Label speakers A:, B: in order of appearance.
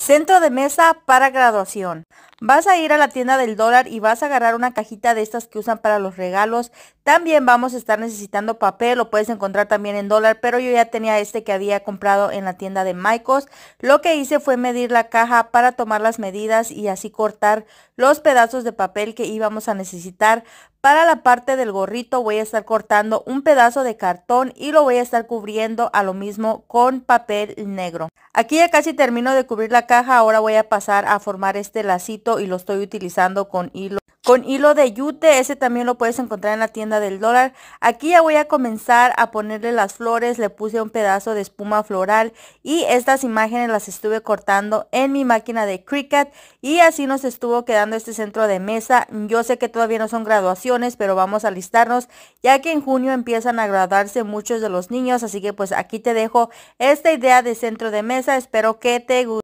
A: Centro de mesa para graduación. Vas a ir a la tienda del dólar y vas a agarrar una cajita de estas que usan para los regalos, también vamos a estar necesitando papel, lo puedes encontrar también en dólar, pero yo ya tenía este que había comprado en la tienda de Michael's Lo que hice fue medir la caja para tomar las medidas y así cortar los pedazos de papel que íbamos a necesitar. Para la parte del gorrito voy a estar cortando un pedazo de cartón y lo voy a estar cubriendo a lo mismo con papel negro. Aquí ya casi termino de cubrir la caja, ahora voy a pasar a formar este lacito y lo estoy utilizando con hilo con hilo de yute, ese también lo puedes encontrar en la tienda del dólar. Aquí ya voy a comenzar a ponerle las flores, le puse un pedazo de espuma floral y estas imágenes las estuve cortando en mi máquina de Cricut y así nos estuvo quedando este centro de mesa. Yo sé que todavía no son graduaciones, pero vamos a listarnos ya que en junio empiezan a graduarse muchos de los niños, así que pues aquí te dejo esta idea de centro de mesa, espero que te guste.